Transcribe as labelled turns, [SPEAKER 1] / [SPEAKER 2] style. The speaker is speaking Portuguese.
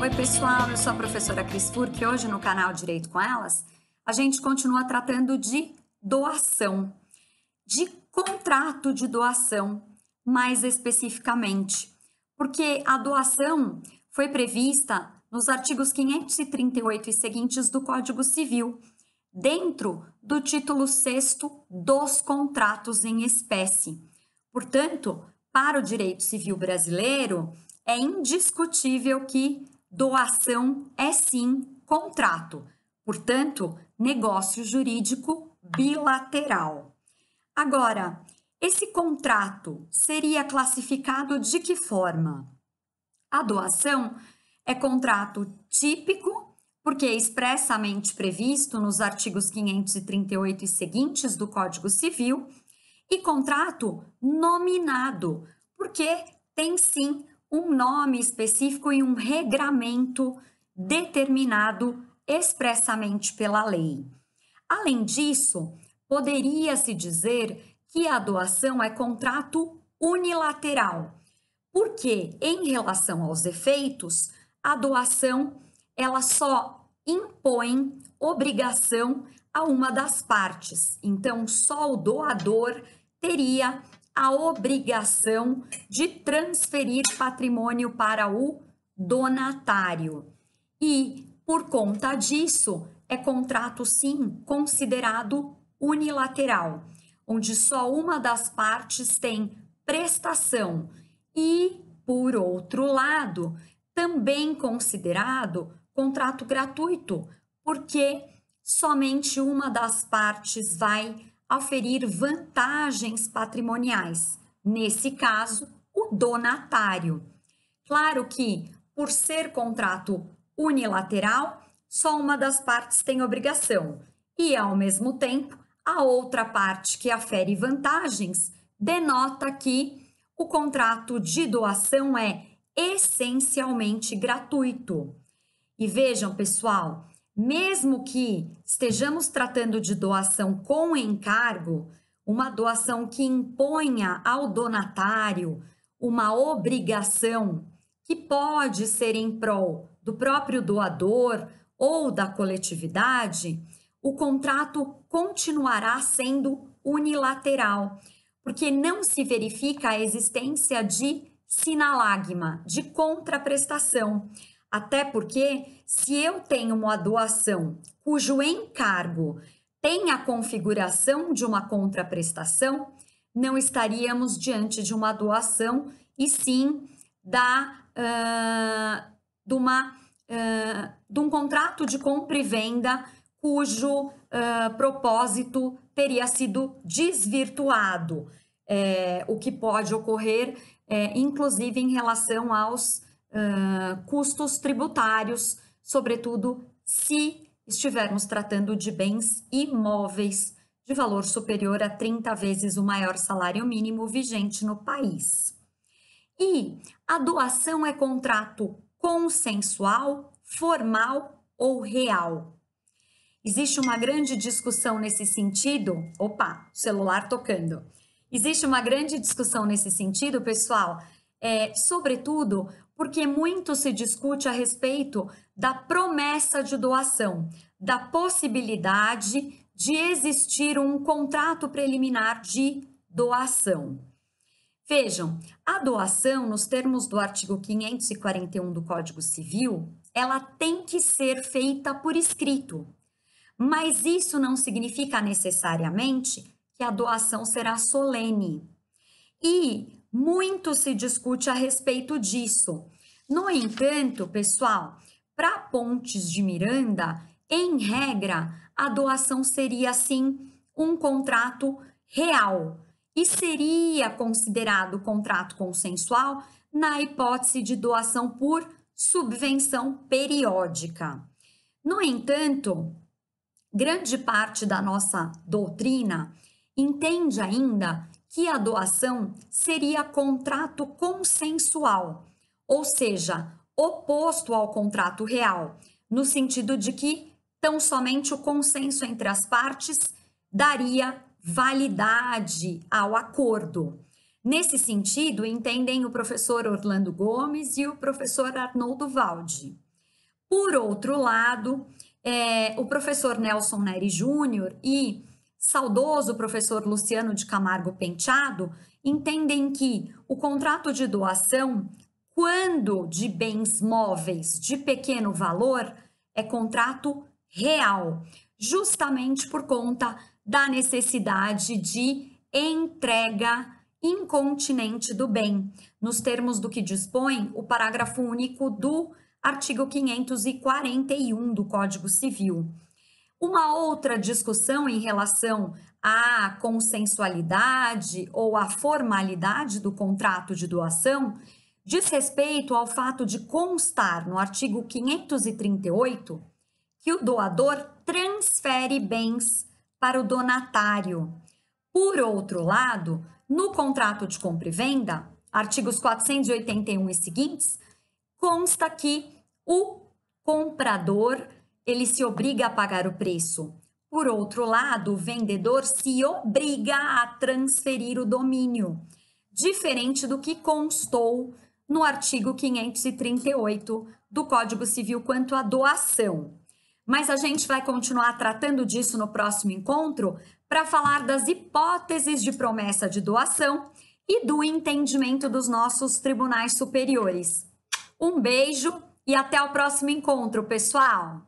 [SPEAKER 1] Oi, pessoal, eu sou a professora Cris Furk. Hoje no canal Direito com Elas, a gente continua tratando de doação, de contrato de doação, mais especificamente, porque a doação foi prevista nos artigos 538 e seguintes do Código Civil, dentro do título 6 dos contratos em espécie. Portanto, para o direito civil brasileiro, é indiscutível que doação é sim contrato, portanto, negócio jurídico bilateral. Agora, esse contrato seria classificado de que forma? A doação é contrato típico, porque é expressamente previsto nos artigos 538 e seguintes do Código Civil, e contrato nominado, porque tem sim um nome específico e um regramento determinado expressamente pela lei. Além disso, poderia-se dizer que a doação é contrato unilateral, porque em relação aos efeitos, a doação ela só impõe obrigação a uma das partes. Então, só o doador teria a obrigação de transferir patrimônio para o donatário. E, por conta disso, é contrato sim considerado unilateral, onde só uma das partes tem prestação e, por outro lado, também considerado contrato gratuito, porque somente uma das partes vai aferir vantagens patrimoniais, nesse caso, o donatário. Claro que, por ser contrato unilateral, só uma das partes tem obrigação e, ao mesmo tempo, a outra parte que afere vantagens denota que o contrato de doação é essencialmente gratuito. E vejam, pessoal, mesmo que estejamos tratando de doação com encargo, uma doação que imponha ao donatário uma obrigação que pode ser em prol do próprio doador ou da coletividade, o contrato continuará sendo unilateral, porque não se verifica a existência de sinalagma, de contraprestação. Até porque, se eu tenho uma doação cujo encargo tem a configuração de uma contraprestação, não estaríamos diante de uma doação e sim da uh, de, uma, uh, de um contrato de compra e venda cujo uh, propósito teria sido desvirtuado, é, o que pode ocorrer, é, inclusive em relação aos uh, custos tributários, sobretudo se estivermos tratando de bens imóveis de valor superior a 30 vezes o maior salário mínimo vigente no país. E a doação é contrato consensual, formal ou real. Existe uma grande discussão nesse sentido. Opa, celular tocando. Existe uma grande discussão nesse sentido, pessoal, é, sobretudo porque muito se discute a respeito da promessa de doação, da possibilidade de existir um contrato preliminar de doação. Vejam, a doação, nos termos do artigo 541 do Código Civil, ela tem que ser feita por escrito. Mas isso não significa necessariamente que a doação será solene. E muito se discute a respeito disso. No entanto, pessoal, para Pontes de Miranda, em regra, a doação seria sim um contrato real e seria considerado contrato consensual na hipótese de doação por subvenção periódica. No entanto, grande parte da nossa doutrina entende ainda que a doação seria contrato consensual, ou seja, oposto ao contrato real, no sentido de que tão somente o consenso entre as partes daria validade ao acordo. Nesse sentido, entendem o professor Orlando Gomes e o professor Arnoldo Valdi. Por outro lado, é, o professor Nelson Neri Júnior e saudoso professor Luciano de Camargo Penteado, entendem que o contrato de doação, quando de bens móveis de pequeno valor, é contrato real, justamente por conta da necessidade de entrega incontinente do bem, nos termos do que dispõe o parágrafo único do artigo 541 do Código Civil. Uma outra discussão em relação à consensualidade ou à formalidade do contrato de doação diz respeito ao fato de constar no artigo 538 que o doador transfere bens para o donatário. Por outro lado, no contrato de compra e venda, artigos 481 e seguintes, consta que o comprador ele se obriga a pagar o preço. Por outro lado, o vendedor se obriga a transferir o domínio, diferente do que constou no artigo 538 do Código Civil quanto à doação. Mas a gente vai continuar tratando disso no próximo encontro para falar das hipóteses de promessa de doação e do entendimento dos nossos tribunais superiores. Um beijo e até o próximo encontro, pessoal!